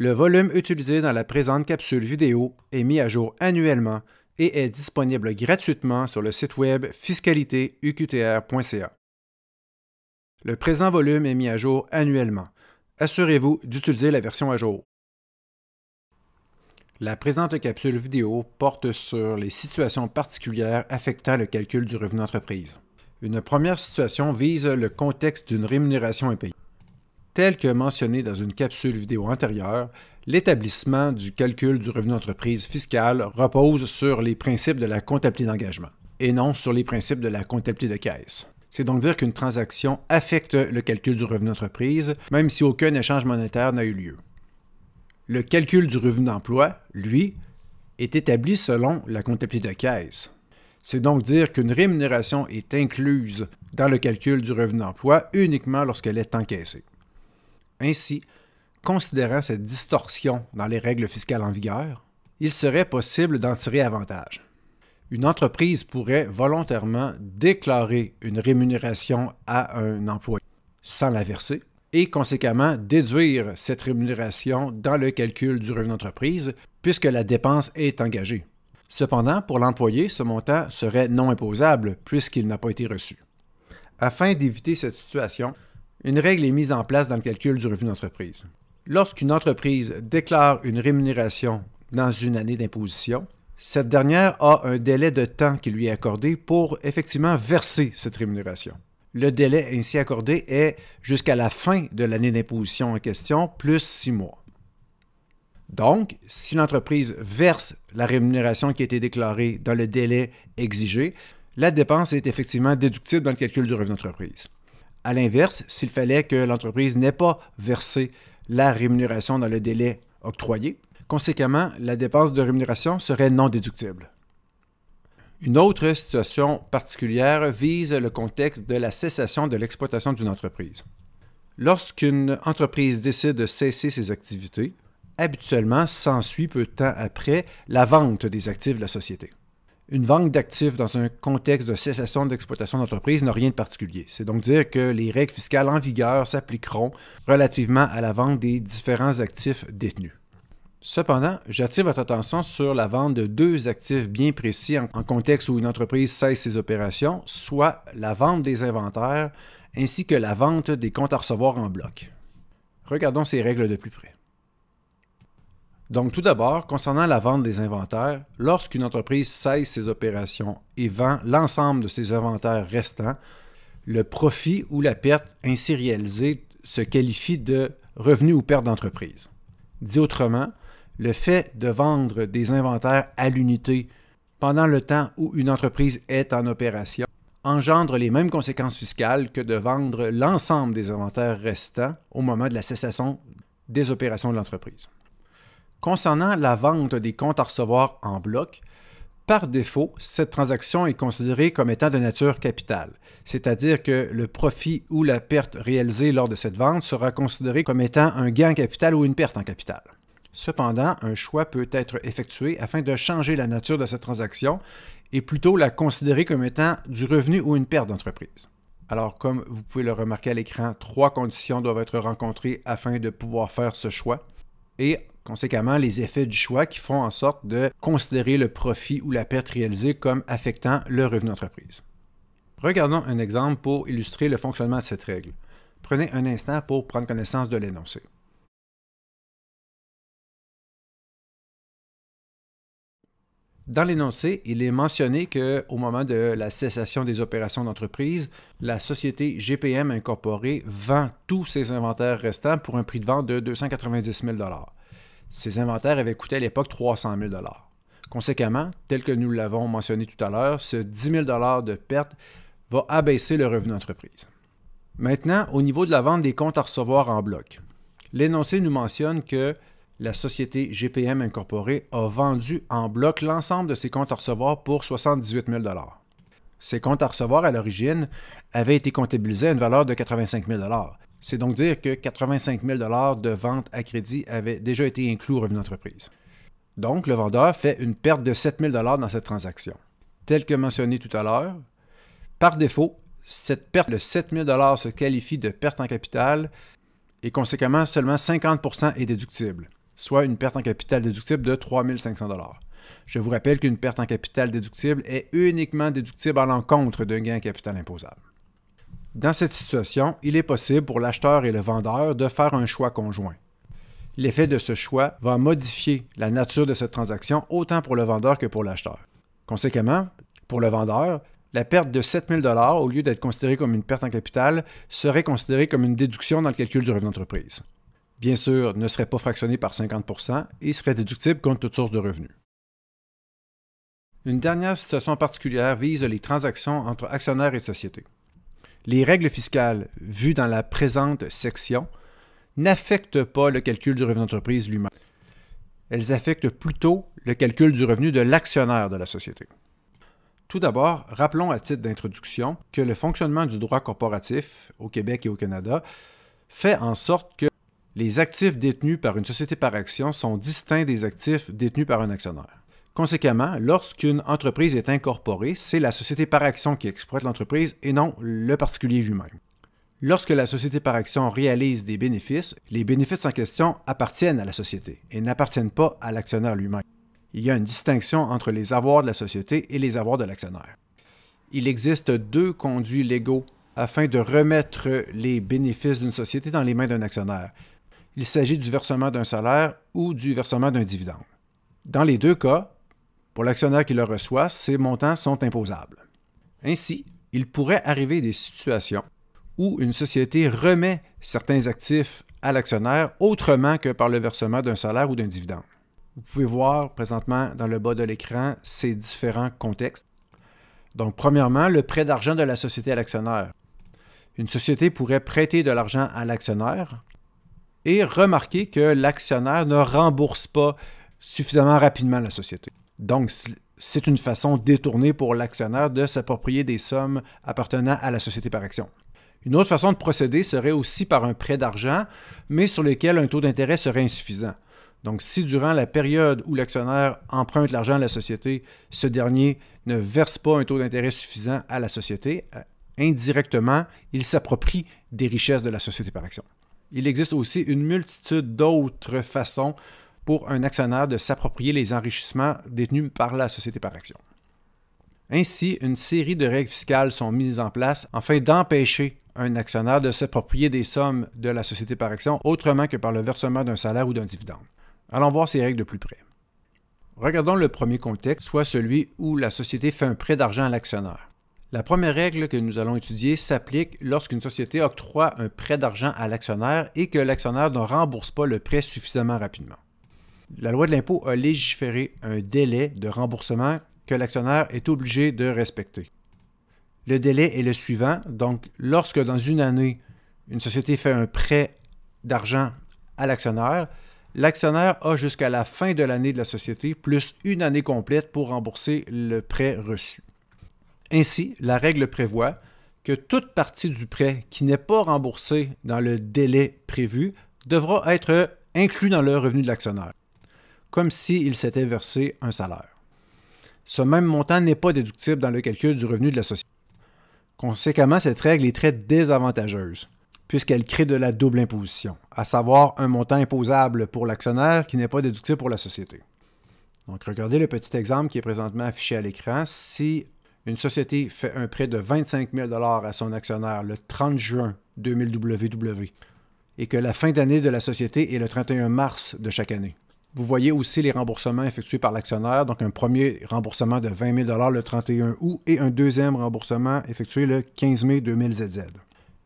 Le volume utilisé dans la présente capsule vidéo est mis à jour annuellement et est disponible gratuitement sur le site web fiscalitéuqtr.ca. Le présent volume est mis à jour annuellement. Assurez-vous d'utiliser la version à jour. La présente capsule vidéo porte sur les situations particulières affectant le calcul du revenu d'entreprise. Une première situation vise le contexte d'une rémunération impayée. Tel que mentionné dans une capsule vidéo antérieure, l'établissement du calcul du revenu d'entreprise fiscal repose sur les principes de la comptabilité d'engagement et non sur les principes de la comptabilité de caisse. C'est donc dire qu'une transaction affecte le calcul du revenu d'entreprise, même si aucun échange monétaire n'a eu lieu. Le calcul du revenu d'emploi, lui, est établi selon la comptabilité de caisse. C'est donc dire qu'une rémunération est incluse dans le calcul du revenu d'emploi uniquement lorsqu'elle est encaissée. Ainsi, considérant cette distorsion dans les règles fiscales en vigueur, il serait possible d'en tirer avantage. Une entreprise pourrait volontairement déclarer une rémunération à un employé sans la verser et conséquemment déduire cette rémunération dans le calcul du revenu d'entreprise puisque la dépense est engagée. Cependant, pour l'employé, ce montant serait non imposable puisqu'il n'a pas été reçu. Afin d'éviter cette situation, une règle est mise en place dans le calcul du revenu d'entreprise. Lorsqu'une entreprise déclare une rémunération dans une année d'imposition, cette dernière a un délai de temps qui lui est accordé pour effectivement verser cette rémunération. Le délai ainsi accordé est jusqu'à la fin de l'année d'imposition en question, plus six mois. Donc, si l'entreprise verse la rémunération qui a été déclarée dans le délai exigé, la dépense est effectivement déductible dans le calcul du revenu d'entreprise. À l'inverse, s'il fallait que l'entreprise n'ait pas versé la rémunération dans le délai octroyé, conséquemment, la dépense de rémunération serait non déductible. Une autre situation particulière vise le contexte de la cessation de l'exploitation d'une entreprise. Lorsqu'une entreprise décide de cesser ses activités, habituellement s'ensuit peu de temps après la vente des actifs de la société. Une vente d'actifs dans un contexte de cessation d'exploitation d'entreprise n'a rien de particulier. C'est donc dire que les règles fiscales en vigueur s'appliqueront relativement à la vente des différents actifs détenus. Cependant, j'attire votre attention sur la vente de deux actifs bien précis en, contexte où une entreprise cesse ses opérations, soit la vente des inventaires ainsi que la vente des comptes à recevoir en bloc. Regardons ces règles de plus près. Donc, tout d'abord, concernant la vente des inventaires, lorsqu'une entreprise cesse ses opérations et vend l'ensemble de ses inventaires restants, le profit ou la perte ainsi réalisée se qualifie de revenu ou perte d'entreprise. Dit autrement, le fait de vendre des inventaires à l'unité pendant le temps où une entreprise est en opération engendre les mêmes conséquences fiscales que de vendre l'ensemble des inventaires restants au moment de la cessation des opérations de l'entreprise. Concernant la vente des comptes à recevoir en bloc, par défaut, cette transaction est considérée comme étant de nature capitale, c'est-à-dire que le profit ou la perte réalisée lors de cette vente sera considéré comme étant un gain en capital ou une perte en capital. Cependant, un choix peut être effectué afin de changer la nature de cette transaction et plutôt la considérer comme étant du revenu ou une perte d'entreprise. Alors, comme vous pouvez le remarquer à l'écran, trois conditions doivent être rencontrées afin de pouvoir faire ce choix. Et Conséquemment, les effets du choix qui font en sorte de considérer le profit ou la perte réalisée comme affectant le revenu d'entreprise. Regardons un exemple pour illustrer le fonctionnement de cette règle. Prenez un instant pour prendre connaissance de l'énoncé. Dans l'énoncé, il est mentionné qu'au moment de la cessation des opérations d'entreprise, la société GPM Incorporée vend tous ses inventaires restants pour un prix de vente de 290 000 ces inventaires avaient coûté à l'époque 300 000 Conséquemment, tel que nous l'avons mentionné tout à l'heure, ce 10 000 de perte va abaisser le revenu d'entreprise. Maintenant, au niveau de la vente des comptes à recevoir en bloc, l'énoncé nous mentionne que la société GPM Incorporée a vendu en bloc l'ensemble de ses comptes à recevoir pour 78 000 Ces comptes à recevoir à l'origine avaient été comptabilisés à une valeur de 85 000 c'est donc dire que 85 000 de ventes à crédit avaient déjà été inclus au revenu d'entreprise. Donc, le vendeur fait une perte de 7 000 dans cette transaction. Tel que mentionné tout à l'heure, par défaut, cette perte de 7 000 se qualifie de perte en capital et conséquemment, seulement 50 est déductible, soit une perte en capital déductible de 3 500 Je vous rappelle qu'une perte en capital déductible est uniquement déductible à l'encontre d'un gain en capital imposable. Dans cette situation, il est possible pour l'acheteur et le vendeur de faire un choix conjoint. L'effet de ce choix va modifier la nature de cette transaction autant pour le vendeur que pour l'acheteur. Conséquemment, pour le vendeur, la perte de 7 000 au lieu d'être considérée comme une perte en capital, serait considérée comme une déduction dans le calcul du revenu d'entreprise. Bien sûr, ne serait pas fractionnée par 50 et serait déductible contre toute source de revenus. Une dernière situation particulière vise les transactions entre actionnaires et sociétés les règles fiscales vues dans la présente section n'affectent pas le calcul du revenu d'entreprise lui-même. Elles affectent plutôt le calcul du revenu de l'actionnaire de la société. Tout d'abord, rappelons à titre d'introduction que le fonctionnement du droit corporatif au Québec et au Canada fait en sorte que les actifs détenus par une société par action sont distincts des actifs détenus par un actionnaire. Conséquemment, lorsqu'une entreprise est incorporée, c'est la société par action qui exploite l'entreprise et non le particulier lui-même. Lorsque la société par action réalise des bénéfices, les bénéfices en question appartiennent à la société et n'appartiennent pas à l'actionnaire lui-même. Il y a une distinction entre les avoirs de la société et les avoirs de l'actionnaire. Il existe deux conduits légaux afin de remettre les bénéfices d'une société dans les mains d'un actionnaire. Il s'agit du versement d'un salaire ou du versement d'un dividende. Dans les deux cas, pour l'actionnaire qui le reçoit, ces montants sont imposables. Ainsi, il pourrait arriver des situations où une société remet certains actifs à l'actionnaire autrement que par le versement d'un salaire ou d'un dividende. Vous pouvez voir présentement dans le bas de l'écran ces différents contextes. Donc, premièrement, le prêt d'argent de la société à l'actionnaire. Une société pourrait prêter de l'argent à l'actionnaire et remarquer que l'actionnaire ne rembourse pas suffisamment rapidement la société. Donc, c'est une façon détournée pour l'actionnaire de s'approprier des sommes appartenant à la société par action. Une autre façon de procéder serait aussi par un prêt d'argent, mais sur lequel un taux d'intérêt serait insuffisant. Donc, si durant la période où l'actionnaire emprunte l'argent à la société, ce dernier ne verse pas un taux d'intérêt suffisant à la société, euh, indirectement, il s'approprie des richesses de la société par action. Il existe aussi une multitude d'autres façons pour un actionnaire de s'approprier les enrichissements détenus par la société par action. Ainsi, une série de règles fiscales sont mises en place afin d'empêcher un actionnaire de s'approprier des sommes de la société par action autrement que par le versement d'un salaire ou d'un dividende. Allons voir ces règles de plus près. Regardons le premier contexte, soit celui où la société fait un prêt d'argent à l'actionnaire. La première règle que nous allons étudier s'applique lorsqu'une société octroie un prêt d'argent à l'actionnaire et que l'actionnaire ne rembourse pas le prêt suffisamment rapidement la loi de l'impôt a légiféré un délai de remboursement que l'actionnaire est obligé de respecter. Le délai est le suivant. Donc, lorsque dans une année, une société fait un prêt d'argent à l'actionnaire, l'actionnaire a jusqu'à la fin de l'année de la société, plus une année complète pour rembourser le prêt reçu. Ainsi, la règle prévoit que toute partie du prêt qui n'est pas remboursée dans le délai prévu devra être inclus dans le revenu de l'actionnaire comme s'il s'était versé un salaire. Ce même montant n'est pas déductible dans le calcul du revenu de la société. Conséquemment, cette règle est très désavantageuse, puisqu'elle crée de la double imposition, à savoir un montant imposable pour l'actionnaire qui n'est pas déductible pour la société. Donc, regardez le petit exemple qui est présentement affiché à l'écran. Si une société fait un prêt de 25 000 à son actionnaire le 30 juin 2000 WW et que la fin d'année de la société est le 31 mars de chaque année, vous voyez aussi les remboursements effectués par l'actionnaire, donc un premier remboursement de 20 000 le 31 août et un deuxième remboursement effectué le 15 mai 2000 ZZ.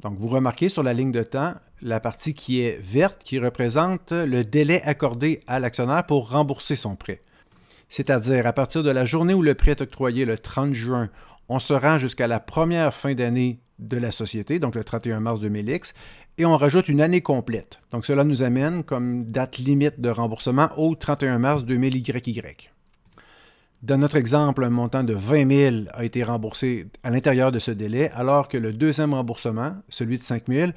Donc vous remarquez sur la ligne de temps la partie qui est verte qui représente le délai accordé à l'actionnaire pour rembourser son prêt. C'est-à-dire à partir de la journée où le prêt est octroyé le 30 juin, on se rend jusqu'à la première fin d'année de la société, donc le 31 mars 2000X, et on rajoute une année complète. Donc cela nous amène comme date limite de remboursement au 31 mars 2000 YY. Dans notre exemple, un montant de 20 000 a été remboursé à l'intérieur de ce délai, alors que le deuxième remboursement, celui de 5 000,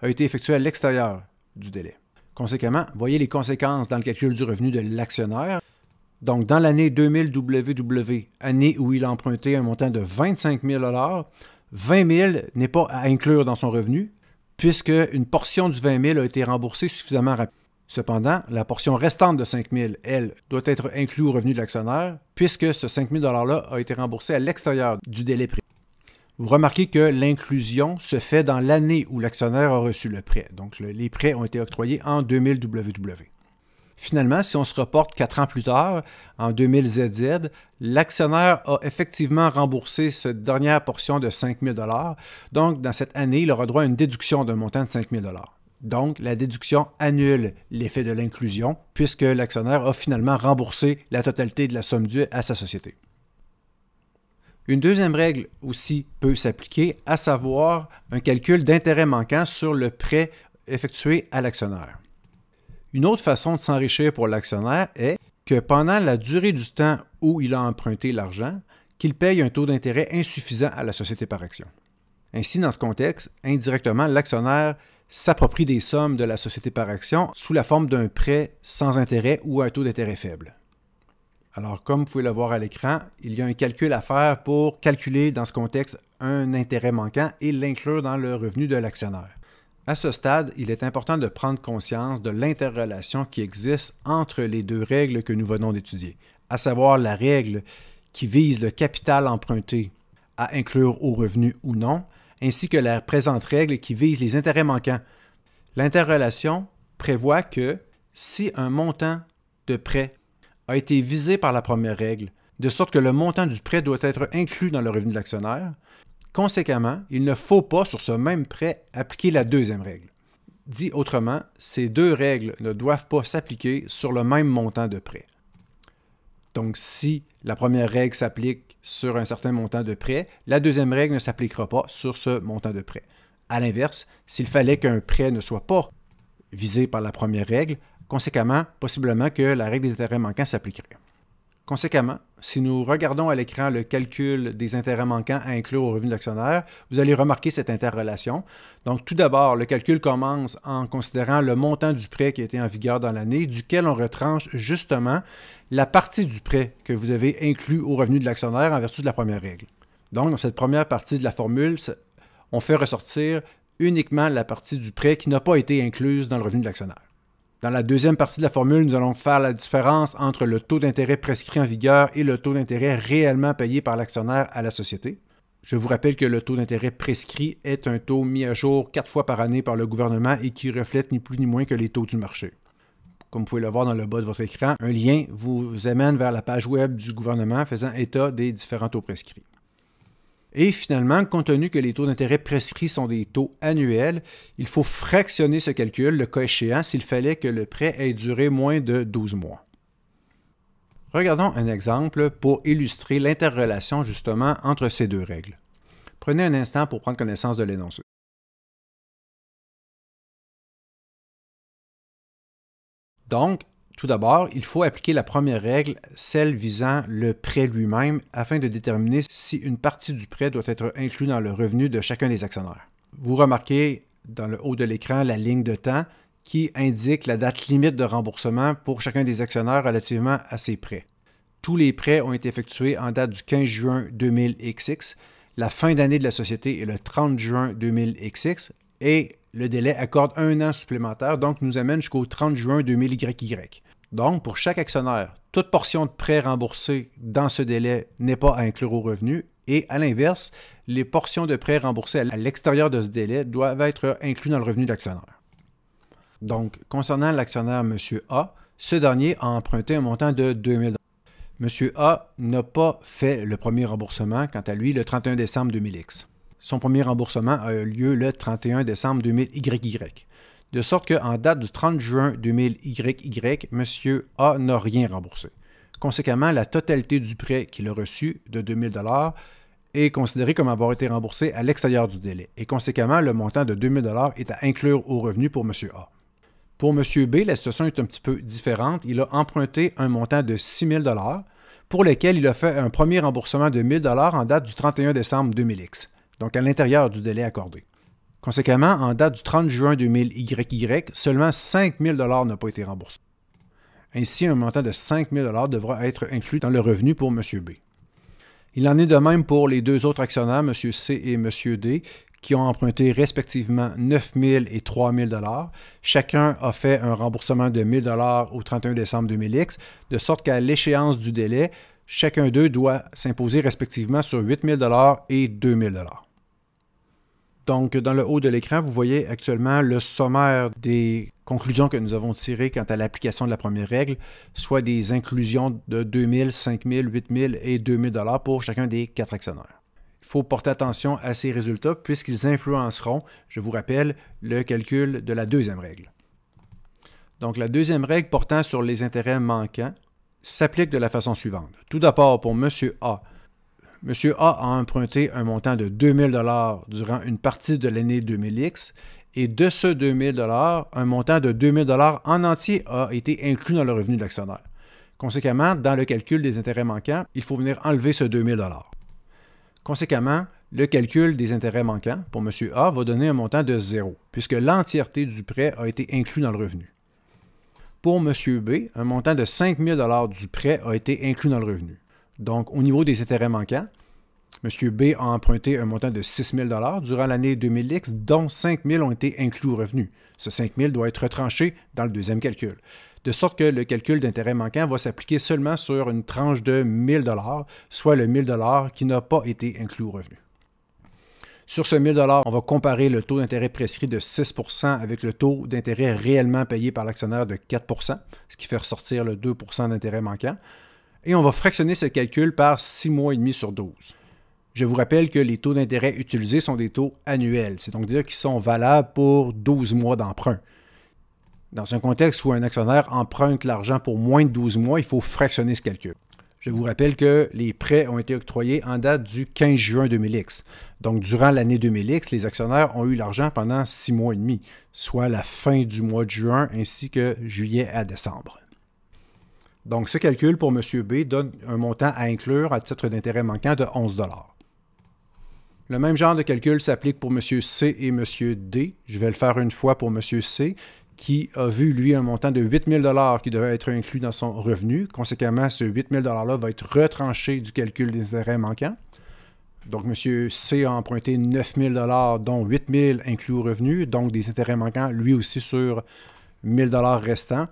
a été effectué à l'extérieur du délai. Conséquemment, voyez les conséquences dans le calcul du revenu de l'actionnaire. Donc, dans l'année 2000 WW, année où il a emprunté un montant de 25 000 20 000 n'est pas à inclure dans son revenu puisque une portion du 20 000 a été remboursée suffisamment rapidement. Cependant, la portion restante de 5 000, elle, doit être inclue au revenu de l'actionnaire, puisque ce 5 000 $-là a été remboursé à l'extérieur du délai prévu. Vous remarquez que l'inclusion se fait dans l'année où l'actionnaire a reçu le prêt. Donc, les prêts ont été octroyés en 2000 WW. Finalement, si on se reporte quatre ans plus tard, en 2000 ZZ, l'actionnaire a effectivement remboursé cette dernière portion de 5 000 Donc, dans cette année, il aura droit à une déduction d'un montant de 5 000 donc, la déduction annule l'effet de l'inclusion puisque l'actionnaire a finalement remboursé la totalité de la somme due à sa société. Une deuxième règle aussi peut s'appliquer, à savoir un calcul d'intérêt manquant sur le prêt effectué à l'actionnaire. Une autre façon de s'enrichir pour l'actionnaire est que pendant la durée du temps où il a emprunté l'argent, qu'il paye un taux d'intérêt insuffisant à la société par action. Ainsi, dans ce contexte, indirectement, l'actionnaire s'approprie des sommes de la société par action sous la forme d'un prêt sans intérêt ou à un taux d'intérêt faible. Alors, comme vous pouvez le voir à l'écran, il y a un calcul à faire pour calculer dans ce contexte un intérêt manquant et l'inclure dans le revenu de l'actionnaire. À ce stade, il est important de prendre conscience de l'interrelation qui existe entre les deux règles que nous venons d'étudier, à savoir la règle qui vise le capital emprunté à inclure au revenu ou non, ainsi que la présente règle qui vise les intérêts manquants. L'interrelation prévoit que si un montant de prêt a été visé par la première règle, de sorte que le montant du prêt doit être inclus dans le revenu de l'actionnaire, Conséquemment, il ne faut pas, sur ce même prêt, appliquer la deuxième règle. Dit autrement, ces deux règles ne doivent pas s'appliquer sur le même montant de prêt. Donc, si la première règle s'applique sur un certain montant de prêt, la deuxième règle ne s'appliquera pas sur ce montant de prêt. À l'inverse, s'il fallait qu'un prêt ne soit pas visé par la première règle, conséquemment, possiblement que la règle des intérêts manquants s'appliquerait. Conséquemment, si nous regardons à l'écran le calcul des intérêts manquants à inclure au revenu de l'actionnaire, vous allez remarquer cette interrelation. Donc, tout d'abord, le calcul commence en considérant le montant du prêt qui a été en vigueur dans l'année, duquel on retranche justement la partie du prêt que vous avez inclus au revenu de l'actionnaire en vertu de la première règle. Donc, dans cette première partie de la formule, on fait ressortir uniquement la partie du prêt qui n'a pas été incluse dans le revenu de l'actionnaire. Dans la deuxième partie de la formule, nous allons faire la différence entre le taux d'intérêt prescrit en vigueur et le taux d'intérêt réellement payé par l'actionnaire à la société. Je vous rappelle que le taux d'intérêt prescrit est un taux mis à jour quatre fois par année par le gouvernement et qui reflète ni plus ni moins que les taux du marché. Comme vous pouvez le voir dans le bas de votre écran, un lien vous amène vers la page web du gouvernement faisant état des différents taux prescrits. Et finalement, compte tenu que les taux d'intérêt prescrits sont des taux annuels, il faut fractionner ce calcul, le cas échéant, s'il fallait que le prêt ait duré moins de 12 mois. Regardons un exemple pour illustrer l'interrelation justement entre ces deux règles. Prenez un instant pour prendre connaissance de l'énoncé. Donc, tout d'abord, il faut appliquer la première règle, celle visant le prêt lui-même, afin de déterminer si une partie du prêt doit être inclue dans le revenu de chacun des actionnaires. Vous remarquez dans le haut de l'écran la ligne de temps qui indique la date limite de remboursement pour chacun des actionnaires relativement à ses prêts. Tous les prêts ont été effectués en date du 15 juin 2000XX, la fin d'année de la société est le 30 juin 2000XX et le délai accorde un an supplémentaire, donc nous amène jusqu'au 30 juin 2000YY. Donc, pour chaque actionnaire, toute portion de prêt remboursée dans ce délai n'est pas à inclure au revenu et à l'inverse, les portions de prêt remboursées à l'extérieur de ce délai doivent être incluses dans le revenu d'actionnaire. Donc, concernant l'actionnaire M. A, ce dernier a emprunté un montant de 2000 M. A n'a pas fait le premier remboursement, quant à lui, le 31 décembre 2000X. Son premier remboursement a eu lieu le 31 décembre 2000YY de sorte qu'en date du 30 juin 2000 YY, M. A n'a rien remboursé. Conséquemment, la totalité du prêt qu'il a reçu de 2000 est considérée comme avoir été remboursée à l'extérieur du délai, et conséquemment, le montant de 2000 est à inclure au revenu pour M. A. Pour M. B, la situation est un petit peu différente. Il a emprunté un montant de 6000 000 pour lequel il a fait un premier remboursement de 1 000 en date du 31 décembre 2000X, donc à l'intérieur du délai accordé. Conséquemment, en date du 30 juin 2000 YY, seulement 5 000 n'a pas été remboursé. Ainsi, un montant de 5 000 devra être inclus dans le revenu pour M. B. Il en est de même pour les deux autres actionnaires, M. C et M. D, qui ont emprunté respectivement 9 000 et 3 000 Chacun a fait un remboursement de 1 000 au 31 décembre 2000X, de sorte qu'à l'échéance du délai, chacun d'eux doit s'imposer respectivement sur 8 000 et 2 000 donc, dans le haut de l'écran, vous voyez actuellement le sommaire des conclusions que nous avons tirées quant à l'application de la première règle, soit des inclusions de 2000, 5000, 8000 et 2000 dollars pour chacun des quatre actionnaires. Il faut porter attention à ces résultats puisqu'ils influenceront, je vous rappelle, le calcul de la deuxième règle. Donc, la deuxième règle portant sur les intérêts manquants s'applique de la façon suivante. Tout d'abord, pour M. A, M. A a emprunté un montant de 2000 dollars durant une partie de l'année 2000X et de ce 2000 dollars, un montant de 2000 dollars en entier a été inclus dans le revenu de l'actionnaire. Conséquemment, dans le calcul des intérêts manquants, il faut venir enlever ce 2000 dollars. Conséquemment, le calcul des intérêts manquants pour M. A va donner un montant de zéro, puisque l'entièreté du prêt a été inclus dans le revenu. Pour M. B, un montant de 5 000 du prêt a été inclus dans le revenu. Donc, au niveau des intérêts manquants, M. B a emprunté un montant de 6 000 durant l'année 2000X, dont 5 000 ont été inclus au revenus. Ce 5 000 doit être retranché dans le deuxième calcul. De sorte que le calcul d'intérêt manquant va s'appliquer seulement sur une tranche de 1 000 soit le 1 000 qui n'a pas été inclus au revenu. Sur ce 1 000 on va comparer le taux d'intérêt prescrit de 6 avec le taux d'intérêt réellement payé par l'actionnaire de 4 ce qui fait ressortir le 2 d'intérêt manquant et on va fractionner ce calcul par 6 mois et demi sur 12. Je vous rappelle que les taux d'intérêt utilisés sont des taux annuels, c'est donc dire qu'ils sont valables pour 12 mois d'emprunt. Dans un contexte où un actionnaire emprunte l'argent pour moins de 12 mois, il faut fractionner ce calcul. Je vous rappelle que les prêts ont été octroyés en date du 15 juin 2000X. Donc, durant l'année 2000X, les actionnaires ont eu l'argent pendant 6 mois et demi, soit la fin du mois de juin ainsi que juillet à décembre. Donc, ce calcul pour M. B donne un montant à inclure à titre d'intérêt manquant de 11 Le même genre de calcul s'applique pour M. C et M. D. Je vais le faire une fois pour M. C, qui a vu, lui, un montant de 8 000 qui devait être inclus dans son revenu. Conséquemment, ce 8 000 $-là va être retranché du calcul des intérêts manquants. Donc, M. C a emprunté 9 000 dont 8 000 inclus au revenu, donc des intérêts manquants, lui aussi, sur 1 000 restants.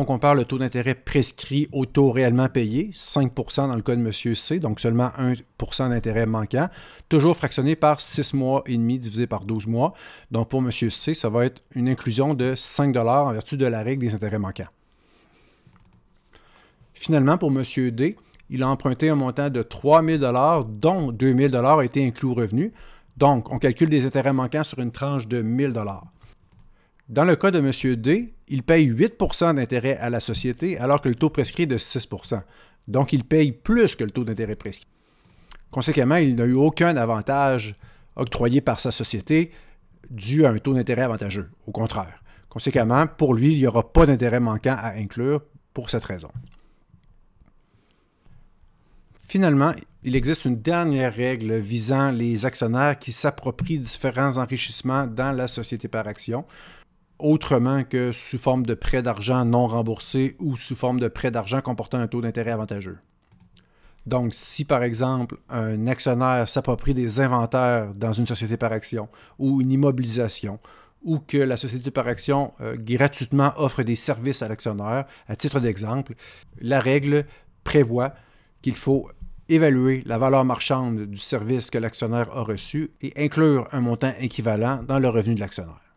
On compare le taux d'intérêt prescrit au taux réellement payé, 5 dans le cas de M. C, donc seulement 1 d'intérêt manquant, toujours fractionné par 6 mois et demi divisé par 12 mois. Donc pour M. C, ça va être une inclusion de 5 en vertu de la règle des intérêts manquants. Finalement, pour M. D, il a emprunté un montant de 3 000 dont 2 000 a été inclus au revenu. Donc, on calcule des intérêts manquants sur une tranche de 1 000 dans le cas de M. D, il paye 8 d'intérêt à la société alors que le taux prescrit est de 6 Donc, il paye plus que le taux d'intérêt prescrit. Conséquemment, il n'a eu aucun avantage octroyé par sa société dû à un taux d'intérêt avantageux. Au contraire. Conséquemment, pour lui, il n'y aura pas d'intérêt manquant à inclure pour cette raison. Finalement, il existe une dernière règle visant les actionnaires qui s'approprient différents enrichissements dans la société par action autrement que sous forme de prêt d'argent non remboursé ou sous forme de prêt d'argent comportant un taux d'intérêt avantageux. Donc, si par exemple un actionnaire s'approprie des inventaires dans une société par action ou une immobilisation, ou que la société par action euh, gratuitement offre des services à l'actionnaire, à titre d'exemple, la règle prévoit qu'il faut évaluer la valeur marchande du service que l'actionnaire a reçu et inclure un montant équivalent dans le revenu de l'actionnaire.